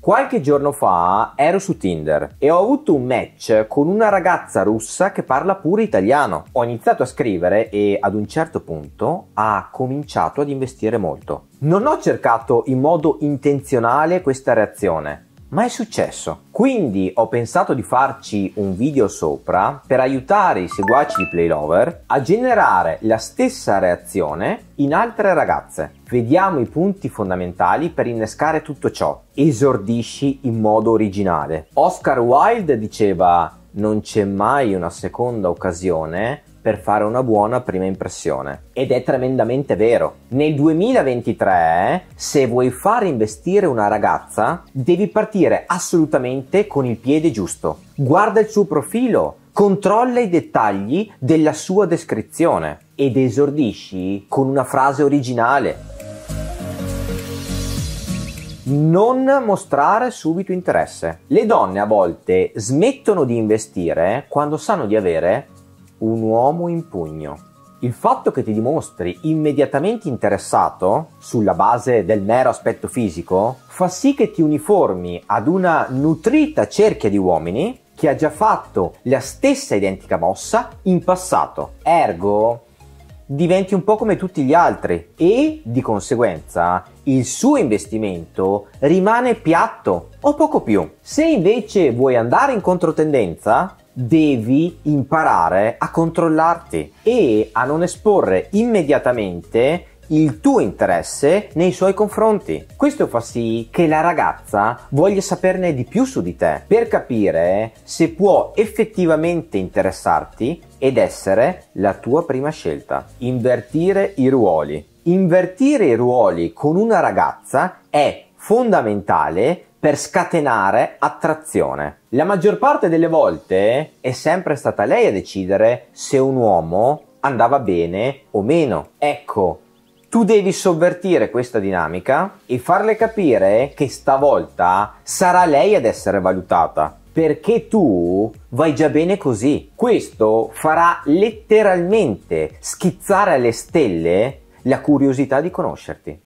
Qualche giorno fa ero su Tinder e ho avuto un match con una ragazza russa che parla pure italiano. Ho iniziato a scrivere e ad un certo punto ha cominciato ad investire molto. Non ho cercato in modo intenzionale questa reazione, ma è successo. Quindi ho pensato di farci un video sopra per aiutare i seguaci di Playlover a generare la stessa reazione in altre ragazze. Vediamo i punti fondamentali per innescare tutto ciò. Esordisci in modo originale. Oscar Wilde diceva non c'è mai una seconda occasione per fare una buona prima impressione. Ed è tremendamente vero. Nel 2023, se vuoi far investire una ragazza, devi partire assolutamente con il piede giusto. Guarda il suo profilo, controlla i dettagli della sua descrizione ed esordisci con una frase originale. Non mostrare subito interesse. Le donne a volte smettono di investire quando sanno di avere un uomo in pugno. Il fatto che ti dimostri immediatamente interessato, sulla base del mero aspetto fisico, fa sì che ti uniformi ad una nutrita cerchia di uomini che ha già fatto la stessa identica mossa in passato. Ergo, diventi un po' come tutti gli altri e, di conseguenza, il suo investimento rimane piatto o poco più. Se invece vuoi andare in controtendenza, devi imparare a controllarti e a non esporre immediatamente il tuo interesse nei suoi confronti. Questo fa sì che la ragazza voglia saperne di più su di te per capire se può effettivamente interessarti ed essere la tua prima scelta. Invertire i ruoli. Invertire i ruoli con una ragazza è fondamentale per scatenare attrazione. La maggior parte delle volte è sempre stata lei a decidere se un uomo andava bene o meno. Ecco, tu devi sovvertire questa dinamica e farle capire che stavolta sarà lei ad essere valutata. Perché tu vai già bene così. Questo farà letteralmente schizzare alle stelle la curiosità di conoscerti.